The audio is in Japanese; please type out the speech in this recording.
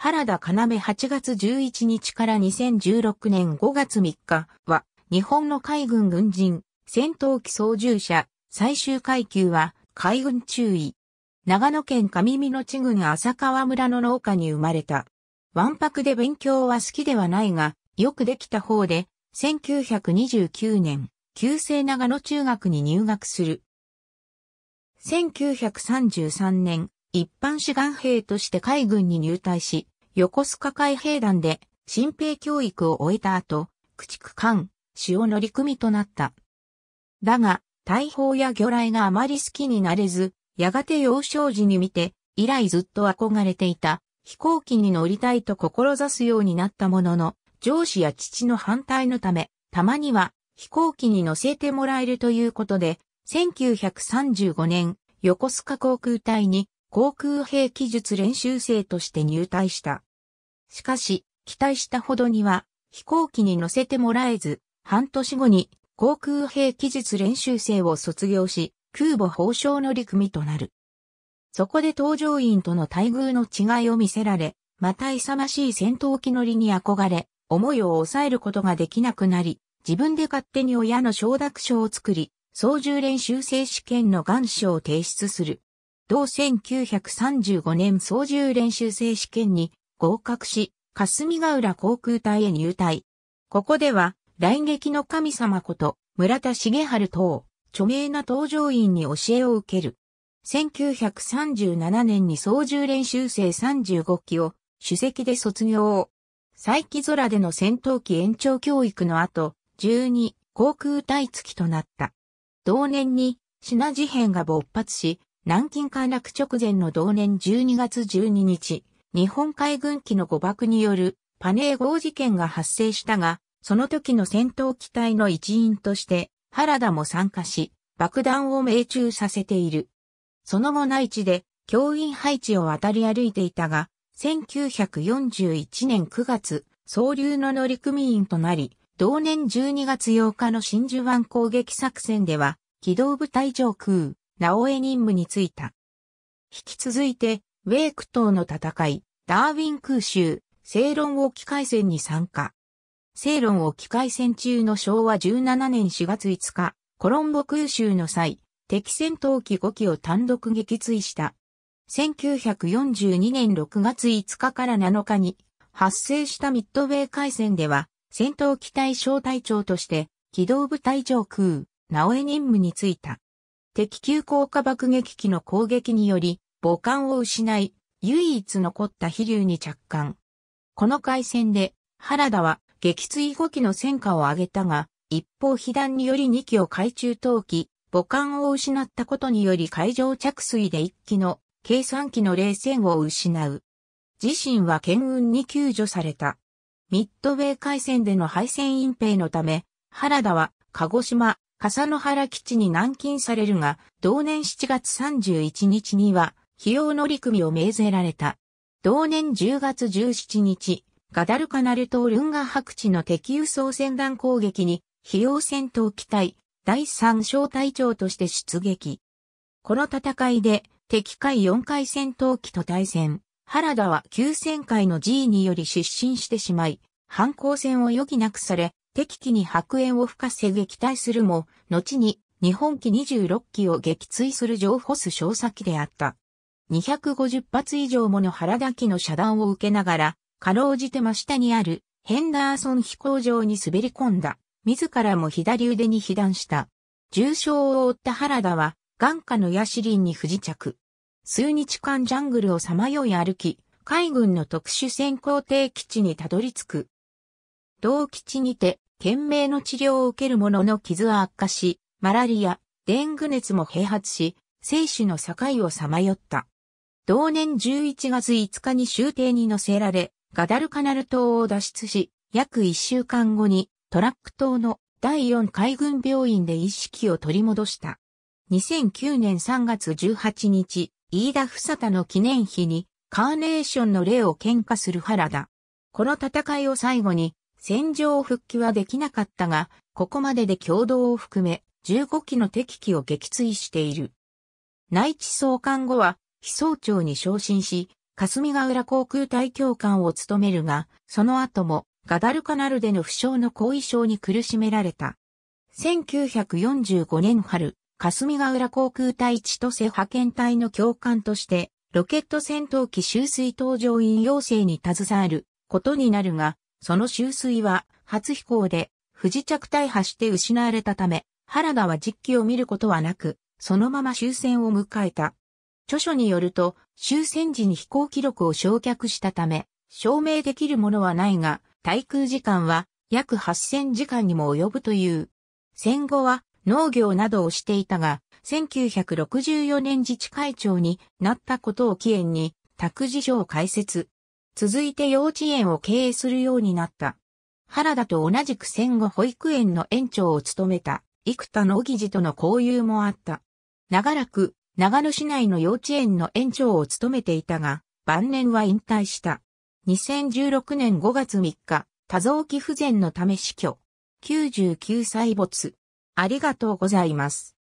原田要8月11日から2016年5月3日は、日本の海軍軍人、戦闘機操縦者、最終階級は、海軍中尉。長野県上美野地郡浅川村の農家に生まれた。ワンパクで勉強は好きではないが、よくできた方で、1929年、旧制長野中学に入学する。1933年、一般志願兵として海軍に入隊し、横須賀海兵団で新兵教育を終えた後、駆逐艦、潮乗組となった。だが、大砲や魚雷があまり好きになれず、やがて幼少時に見て、以来ずっと憧れていた飛行機に乗りたいと志すようになったものの、上司や父の反対のため、たまには飛行機に乗せてもらえるということで、1935年、横須賀航空隊に航空兵技術練習生として入隊した。しかし、期待したほどには飛行機に乗せてもらえず、半年後に航空兵技術練習生を卒業し、空母法省乗組となる。そこで搭乗員との待遇の違いを見せられ、また勇ましい戦闘機乗りに憧れ、思いを抑えることができなくなり、自分で勝手に親の承諾書を作り、操縦練習生試験の願書を提出する。同1935年操縦練習生試験に合格し、霞ヶ浦航空隊へ入隊。ここでは、来撃の神様こと村田重春等、著名な搭乗員に教えを受ける。1937年に操縦練習生35機を主席で卒業。再起空での戦闘機延長教育の後、12航空隊付きとなった。同年に、品事変が勃発し、南京陥落直前の同年12月12日、日本海軍機の誤爆によるパネー号事件が発生したが、その時の戦闘機隊の一員として原田も参加し、爆弾を命中させている。その後内地で教員配置を渡り歩いていたが、1941年9月、総流の乗組員となり、同年12月8日の真珠湾攻撃作戦では、機動部隊上空、直江任務に就いた。引き続いて、ウェイク島の戦い、ダーウィン空襲、セイロン沖海戦に参加。セイロン沖海戦中の昭和17年4月5日、コロンボ空襲の際、敵戦闘機5機を単独撃墜した。1942年6月5日から7日に発生したミッドウェイ海戦では、戦闘機隊小隊長として、機動部隊上空、直江任務に就いた。敵急降下爆撃機の攻撃により、母艦を失い、唯一残った飛竜に着艦。この海戦で、原田は撃墜5機の戦果を上げたが、一方被弾により2機を海中投機、母艦を失ったことにより海上着水で1機の計算機の冷戦を失う。自身は県運に救助された。ミッドウェー海戦での敗戦隠蔽のため、原田は鹿児島、笠野原基地に軟禁されるが、同年7月31日には、費用乗り組を命ぜられた。同年10月17日、ガダルカナル島ルンガ白地の敵輸送船団攻撃に、費用戦闘機隊、第三小隊長として出撃。この戦いで、敵海4回戦闘機と対戦、原田は急戦海の G により失神してしまい、反抗戦を余儀なくされ、敵機に白煙を吹かせ撃退するも、後に日本機26機を撃墜する情報数小佐機であった。250発以上もの原田機の遮断を受けながら、かろうじて真下にあるヘンダーソン飛行場に滑り込んだ。自らも左腕に被弾した。重傷を負った原田は、眼下のヤシリンに不時着。数日間ジャングルをさまよい歩き、海軍の特殊潜航艇基地にたどり着く。同基地にて、懸命の治療を受けるものの傷は悪化し、マラリア、デング熱も併発し、生死の境をさまよった。同年11月5日に終艇に乗せられ、ガダルカナル島を脱出し、約1週間後にトラック島の第4海軍病院で意識を取り戻した。2009年3月18日、飯田さたの記念碑にカーネーションの霊を喧嘩する原田。この戦いを最後に戦場復帰はできなかったが、ここまでで共同を含め、15機の敵機を撃墜している。内地総監後は、非総長に昇進し、霞ヶ浦航空隊教官を務めるが、その後も、ガダルカナルでの負傷の後遺症に苦しめられた。1945年春、霞ヶ浦航空隊千歳派遣隊の教官として、ロケット戦闘機収水搭乗員要請に携わることになるが、その周水は初飛行で不時着大破して失われたため、原田は実機を見ることはなく、そのまま終戦を迎えた。著書によると、終戦時に飛行記録を焼却したため、証明できるものはないが、滞空時間は約8000時間にも及ぶという。戦後は農業などをしていたが、1964年自治会長になったことを起源に、託児所を開設。続いて幼稚園を経営するようになった。原田と同じく戦後保育園の園長を務めた幾田の義次との交友もあった。長らく長野市内の幼稚園の園長を務めていたが、晩年は引退した。2016年5月3日、多臓器不全のため死去。99歳没。ありがとうございます。